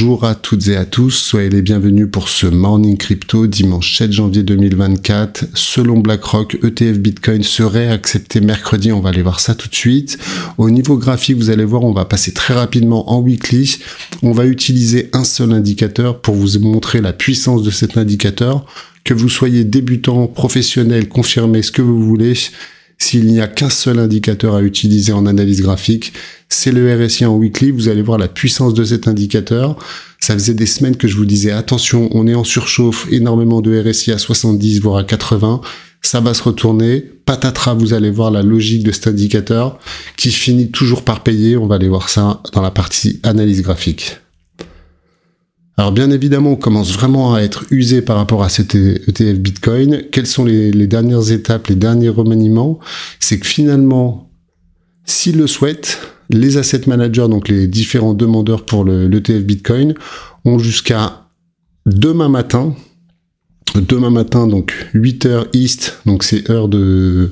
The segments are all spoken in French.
Bonjour à toutes et à tous, soyez les bienvenus pour ce Morning Crypto dimanche 7 janvier 2024. Selon BlackRock, ETF Bitcoin serait accepté mercredi, on va aller voir ça tout de suite. Au niveau graphique, vous allez voir, on va passer très rapidement en weekly. On va utiliser un seul indicateur pour vous montrer la puissance de cet indicateur. Que vous soyez débutant, professionnel, confirmé, ce que vous voulez, s'il n'y a qu'un seul indicateur à utiliser en analyse graphique, c'est le RSI en weekly. Vous allez voir la puissance de cet indicateur. Ça faisait des semaines que je vous disais, attention, on est en surchauffe, énormément de RSI à 70, voire à 80. Ça va se retourner. Patatras, vous allez voir la logique de cet indicateur qui finit toujours par payer. On va aller voir ça dans la partie analyse graphique. Alors bien évidemment, on commence vraiment à être usé par rapport à cet ETF Bitcoin. Quelles sont les, dernières étapes, les derniers remaniements C'est que finalement, s'ils le souhaitent, les asset managers, donc les différents demandeurs pour l'ETF Bitcoin, ont jusqu'à demain matin, demain matin, donc 8h East, donc c'est heure de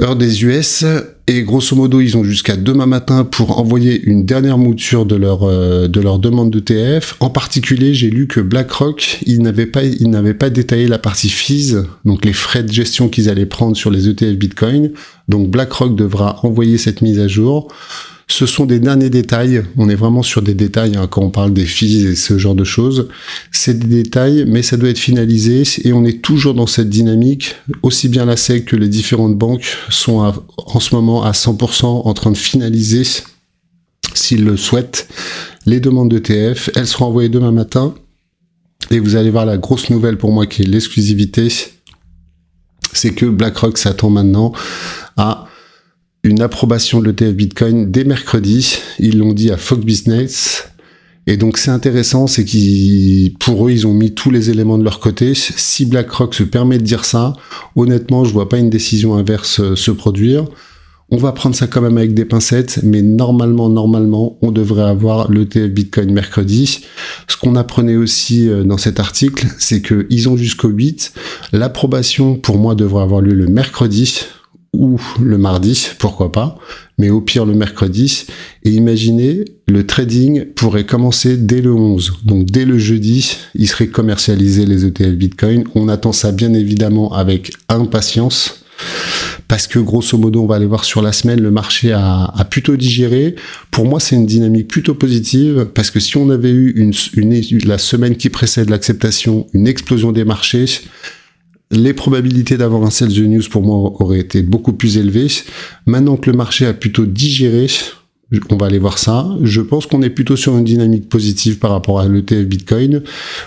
heure des US. Et grosso modo, ils ont jusqu'à demain matin pour envoyer une dernière mouture de leur, euh, de leur demande d'ETF, En particulier, j'ai lu que BlackRock, ils n'avaient pas, ils n'avaient pas détaillé la partie fees, donc les frais de gestion qu'ils allaient prendre sur les ETF Bitcoin. Donc BlackRock devra envoyer cette mise à jour. Ce sont des derniers détails. On est vraiment sur des détails hein, quand on parle des filles et ce genre de choses. C'est des détails, mais ça doit être finalisé et on est toujours dans cette dynamique. Aussi bien la SEC que les différentes banques sont en ce moment à 100% en train de finaliser, s'ils le souhaitent, les demandes d'ETF. Elles seront envoyées demain matin. Et vous allez voir la grosse nouvelle pour moi qui est l'exclusivité. C'est que BlackRock s'attend maintenant à une approbation de l'ETF Bitcoin dès mercredi. Ils l'ont dit à Fox Business. Et donc c'est intéressant, c'est qu'ils, pour eux, ils ont mis tous les éléments de leur côté. Si BlackRock se permet de dire ça, honnêtement, je vois pas une décision inverse euh, se produire. On va prendre ça quand même avec des pincettes, mais normalement, normalement, on devrait avoir l'ETF Bitcoin mercredi. Ce qu'on apprenait aussi euh, dans cet article, c'est qu'ils ont jusqu'au 8. L'approbation, pour moi, devrait avoir lieu le mercredi ou le mardi, pourquoi pas, mais au pire le mercredi. Et imaginez, le trading pourrait commencer dès le 11. Donc dès le jeudi, il serait commercialisé les ETF Bitcoin. On attend ça bien évidemment avec impatience. Parce que grosso modo, on va aller voir sur la semaine, le marché a, plutôt digéré. Pour moi, c'est une dynamique plutôt positive parce que si on avait eu une la semaine qui précède l'acceptation, une explosion des marchés, les probabilités d'avoir un sell the news pour moi auraient été beaucoup plus élevées. Maintenant que le marché a plutôt digéré, on va aller voir ça. Je pense qu'on est plutôt sur une dynamique positive par rapport à l'ETF Bitcoin.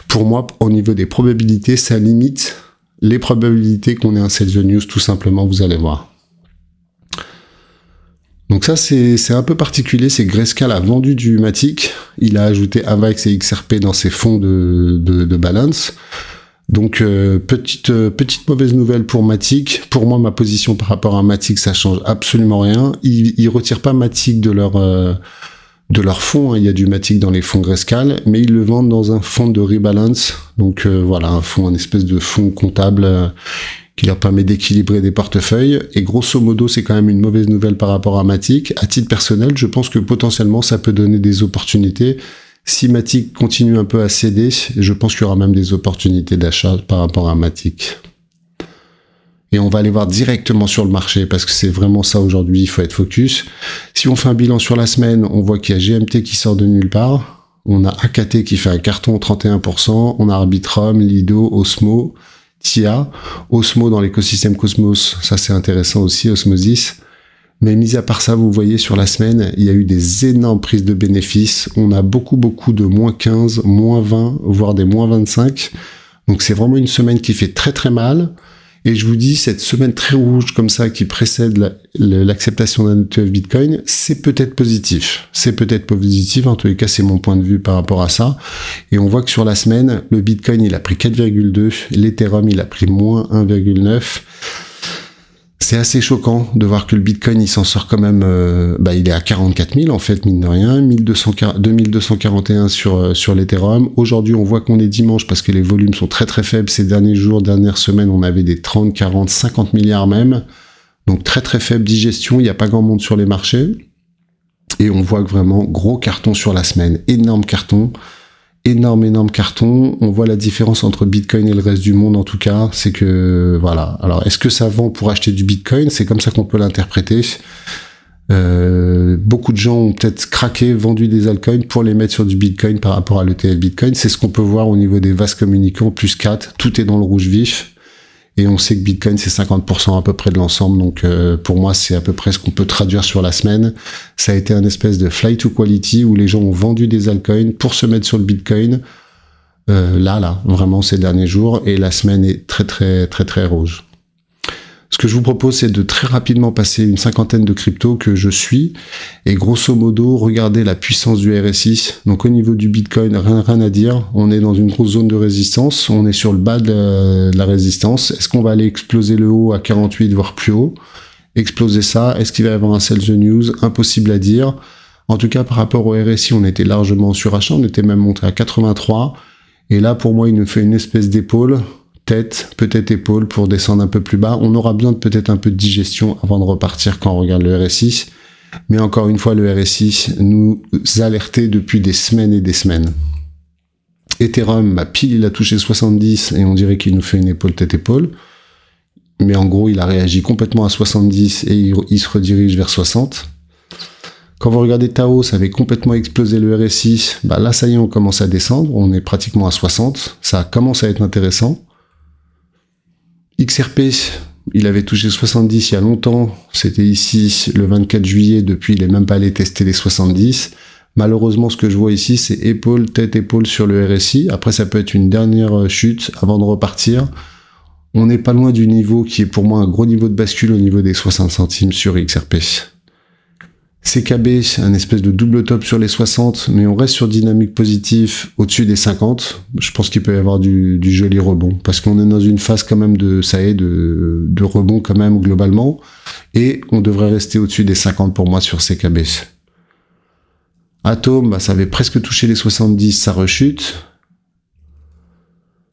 Pour moi, au niveau des probabilités, ça limite les probabilités qu'on ait un sell the news, tout simplement, vous allez voir. Donc ça, c'est un peu particulier, c'est Grayscale a vendu du Matic, il a ajouté AVAX et XRP dans ses fonds de balance. Donc euh, petite euh, petite mauvaise nouvelle pour Matic. Pour moi, ma position par rapport à Matic, ça change absolument rien. Ils, ils retirent pas Matic de leur euh, de leur fonds. Hein. Il y a du Matic dans les fonds Grescal, mais ils le vendent dans un fonds de rebalance. Donc voilà, un fonds, un espèce de fonds comptable qui leur permet d'équilibrer des portefeuilles. Et grosso modo, c'est quand même une mauvaise nouvelle par rapport à Matic. À titre personnel, je pense que potentiellement, ça peut donner des opportunités si Matic continue un peu à céder, je pense qu'il y aura même des opportunités d'achat par rapport à Matic. Et on va aller voir directement sur le marché parce que c'est vraiment ça aujourd'hui, il faut être focus. Si on fait un bilan sur la semaine, on voit qu'il y a GMT qui sort de nulle part. On a AKT qui fait un carton 31%, on a Arbitrum, Lido, Osmo, TIA, Osmo dans l'écosystème Cosmos, ça c'est intéressant aussi, Osmosis. Mais mis à part ça, vous voyez, sur la semaine, il y a eu des énormes prises de bénéfices. On a beaucoup, beaucoup de moins 15, moins 20, voire des moins 25. Donc c'est vraiment une semaine qui fait très, très mal. Et je vous dis, cette semaine très rouge comme ça qui précède l'acceptation d'un Bitcoin, c'est peut-être positif. C'est peut-être positif, en tous les cas, c'est mon point de vue par rapport à ça. Et on voit que sur la semaine, le Bitcoin, il a pris 4,2, l'Ethereum, il a pris moins 1,9 c'est assez choquant de voir que le Bitcoin, il s'en sort quand même. Euh, bah, il est à 44 000 en fait, mine de rien, 2241 sur euh, sur l'Ethereum. Aujourd'hui, on voit qu'on est dimanche parce que les volumes sont très très faibles ces derniers jours, dernières semaines. On avait des 30, 40, 50 milliards même, donc très très faible digestion. Il n'y a pas grand monde sur les marchés et on voit que vraiment gros carton sur la semaine, énorme carton énorme, énorme carton. On voit la différence entre Bitcoin et le reste du monde, en tout cas. C'est que, voilà. Alors, est-ce que ça vend pour acheter du Bitcoin C'est comme ça qu'on peut l'interpréter. Euh, beaucoup de gens ont peut-être craqué, vendu des altcoins pour les mettre sur du Bitcoin par rapport à l'ETL Bitcoin. C'est ce qu'on peut voir au niveau des vases communicants, plus 4. Tout est dans le rouge vif. Et on sait que Bitcoin, c'est 50% à peu près de l'ensemble. Donc, euh, pour moi, c'est à peu près ce qu'on peut traduire sur la semaine. Ça a été un espèce de fly to quality où les gens ont vendu des altcoins pour se mettre sur le Bitcoin. Euh, là, là, vraiment ces derniers jours. Et la semaine est très, très, très, très rouge. Ce que je vous propose, c'est de très rapidement passer une cinquantaine de cryptos que je suis et grosso modo, regardez la puissance du RSI. Donc au niveau du Bitcoin, rien, à dire. On est dans une grosse zone de résistance. On est sur le bas de la, résistance. Est-ce qu'on va aller exploser le haut à 48, voire plus haut Exploser ça Est-ce qu'il va y avoir un sell the news Impossible à dire. En tout cas, par rapport au RSI, on était largement surachat. On était même monté à 83. Et là, pour moi, il nous fait une espèce d'épaule tête, peut-être épaule pour descendre un peu plus bas. On aura bien de peut-être un peu de digestion avant de repartir quand on regarde le RSI. Mais encore une fois, le RSI nous alertait depuis des semaines et des semaines. Ethereum, bah, pile, il a touché 70 et on dirait qu'il nous fait une épaule tête épaule. Mais en gros, il a réagi complètement à 70 et il, se redirige vers 60. Quand vous regardez Tao, ça avait complètement explosé le RSI. Bah, là, ça y est, on commence à descendre. On est pratiquement à 60. Ça commence à être intéressant. XRP, il avait touché 70 il y a longtemps. C'était ici le 24 juillet. Depuis, il n'est même pas allé tester les 70. Malheureusement, ce que je vois ici, c'est épaule, tête, épaule sur le RSI. Après, ça peut être une dernière chute avant de repartir. On n'est pas loin du niveau qui est pour moi un gros niveau de bascule au niveau des 60 centimes sur XRP. CKB, un espèce de double top sur les 60, mais on reste sur dynamique positive au-dessus des 50. Je pense qu'il peut y avoir du, joli rebond, parce qu'on est dans une phase quand même de, ça est, de, rebond quand même globalement, et on devrait rester au-dessus des 50 pour moi sur CKB. Atom, bah, ça avait presque touché les 70, ça rechute.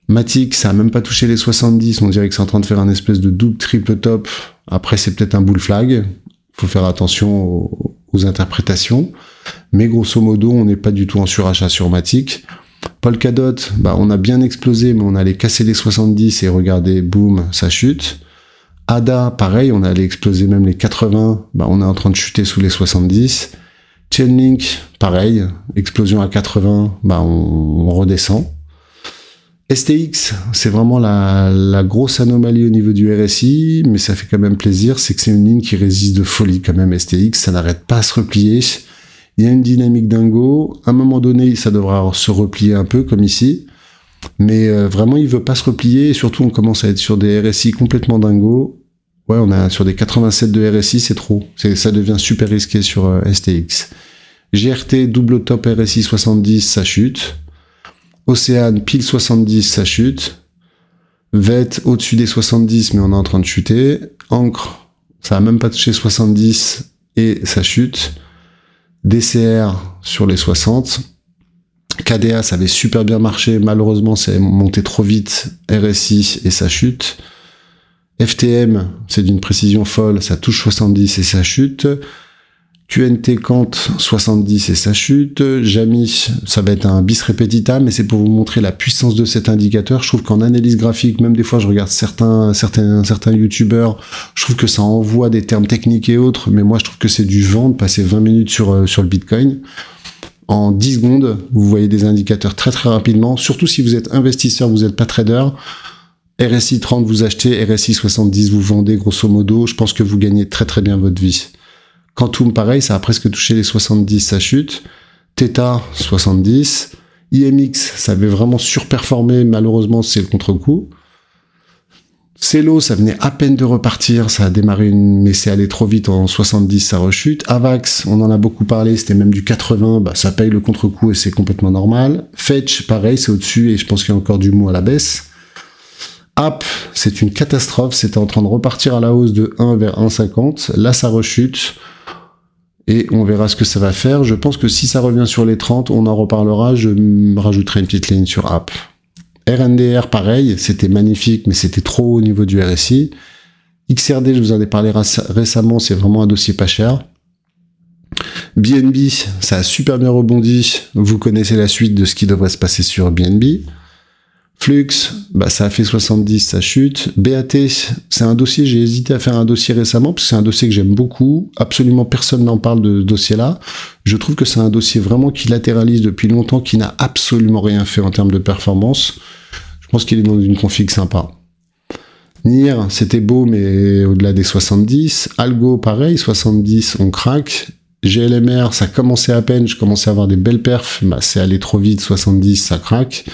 Matic, ça a même pas touché les 70, on dirait que c'est en train de faire un espèce de double triple top. Après, c'est peut-être un bull flag. Faut faire attention aux interprétations. Mais grosso modo, on n'est pas du tout en surachat surmatique. Polkadot, bah, on a bien explosé, mais on allait casser les 70 et regardez, boum, ça chute. ADA, pareil, on allait exploser même les 80, bah, on est en train de chuter sous les 70. Chainlink, pareil, explosion à 80, bah, on redescend. STX, c'est vraiment la, grosse anomalie au niveau du RSI, mais ça fait quand même plaisir, c'est que c'est une ligne qui résiste de folie quand même, STX, ça n'arrête pas à se replier. Il y a une dynamique dingo, à un moment donné, ça devra se replier un peu, comme ici, mais euh, vraiment, il veut pas se replier, et surtout, on commence à être sur des RSI complètement dingo. Ouais, on a sur des 87 de RSI, c'est trop, ça devient super risqué sur euh, STX. GRT, double top RSI 70, ça chute. Océane, pile 70, ça chute. Vette, au-dessus des 70, mais on est en train de chuter. Ancre, ça n'a même pas touché 70 et ça chute. DCR sur les 60. KDA, ça avait super bien marché. Malheureusement, c'est monté trop vite. RSI et ça chute. FTM, c'est d'une précision folle. Ça touche 70 et ça chute. QNT Kant 70 et sa chute. Jamy, ça va être un bis repetita, mais c'est pour vous montrer la puissance de cet indicateur. Je trouve qu'en analyse graphique, même des fois, je regarde certains, certains, certains youtubeurs, je trouve que ça envoie des termes techniques et autres, mais moi, je trouve que c'est du vent de passer 20 minutes sur, euh, sur le Bitcoin. En 10 secondes, vous voyez des indicateurs très très rapidement, surtout si vous êtes investisseur, vous n'êtes pas trader. RSI 30, vous achetez, RSI 70, vous vendez, grosso modo. Je pense que vous gagnez très très bien votre vie. Quantum, pareil, ça a presque touché les 70, sa chute. Theta, 70. IMX, ça avait vraiment surperformé, malheureusement, c'est le contre-coup. Celo, ça venait à peine de repartir, ça a démarré une, mais c'est allé trop vite en 70, ça rechute. Avax, on en a beaucoup parlé, c'était même du 80, bah, ça paye le contre-coup et c'est complètement normal. Fetch, pareil, c'est au-dessus et je pense qu'il y a encore du mot à la baisse. App, c'est une catastrophe, c'était en train de repartir à la hausse de 1 vers 1,50. Là, ça rechute et on verra ce que ça va faire. Je pense que si ça revient sur les 30, on en reparlera. Je rajouterai une petite ligne sur app. RNDR, pareil, c'était magnifique, mais c'était trop haut au niveau du RSI. XRD, je vous en ai parlé récemment, c'est vraiment un dossier pas cher. BNB, ça a super bien rebondi. Vous connaissez la suite de ce qui devrait se passer sur BNB. Flux, bah, ça a fait 70, ça chute. BAT, c'est un dossier, j'ai hésité à faire un dossier récemment, parce que c'est un dossier que j'aime beaucoup. Absolument personne n'en parle de ce dossier-là. Je trouve que c'est un dossier vraiment qui latéralise depuis longtemps, qui n'a absolument rien fait en termes de performance. Je pense qu'il est dans une config sympa. NIR, c'était beau, mais au-delà des 70. Algo, pareil, 70, on craque. GLMR, ça commençait à peine, je commençais à avoir des belles perfs, bah, c'est allé trop vite, 70, ça craque.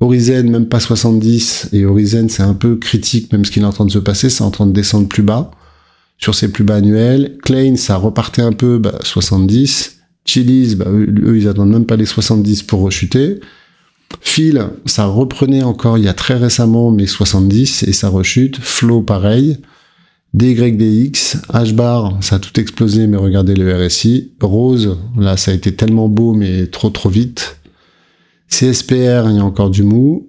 Horizon, même pas 70, et Horizon, c'est un peu critique, même ce qu'il est en train de se passer, c'est en train de descendre plus bas, sur ses plus bas annuels. Klein, ça repartait un peu, bah, 70. Chili's, bah, eux, ils attendent même pas les 70 pour rechuter. Phil, ça reprenait encore il y a très récemment, mais 70, et ça rechute. Flow, pareil. DYDX, H-bar, ça a tout explosé, mais regardez le RSI. Rose, là, ça a été tellement beau, mais trop trop vite. CSPR, il y a encore du mou.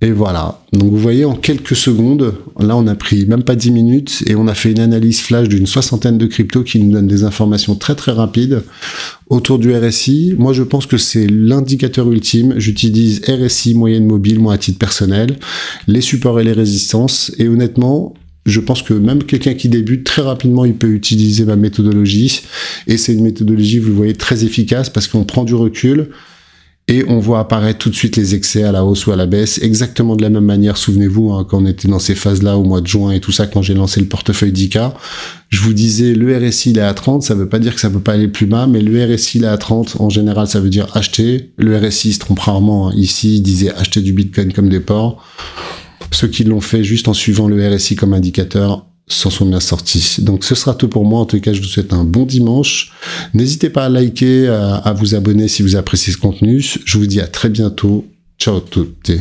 Et voilà. Donc vous voyez, en quelques secondes, là on a pris même pas 10 minutes et on a fait une analyse flash d'une soixantaine de cryptos qui nous donne des informations très très rapides autour du RSI. Moi je pense que c'est l'indicateur ultime. J'utilise RSI moyenne mobile, moi à titre personnel, les supports et les résistances. Et honnêtement, je pense que même quelqu'un qui débute, très rapidement, il peut utiliser ma méthodologie. Et c'est une méthodologie, vous le voyez, très efficace parce qu'on prend du recul et on voit apparaître tout de suite les excès à la hausse ou à la baisse, exactement de la même manière, souvenez-vous, hein, quand on était dans ces phases-là au mois de juin et tout ça, quand j'ai lancé le portefeuille d'Ika. je vous disais, le RSI il est à 30, ça veut pas dire que ça ne peut pas aller plus bas, mais le RSI il est à 30, en général, ça veut dire acheter. Le RSI se trompe rarement, hein. ici, il disait acheter du Bitcoin comme des ports, Ceux qui l'ont fait juste en suivant le RSI comme indicateur, s'en sont bien sortis. Donc ce sera tout pour moi. En tout cas, je vous souhaite un bon dimanche. N'hésitez pas à liker, à, vous abonner si vous appréciez ce contenu. Je vous dis à très bientôt. Ciao tout monde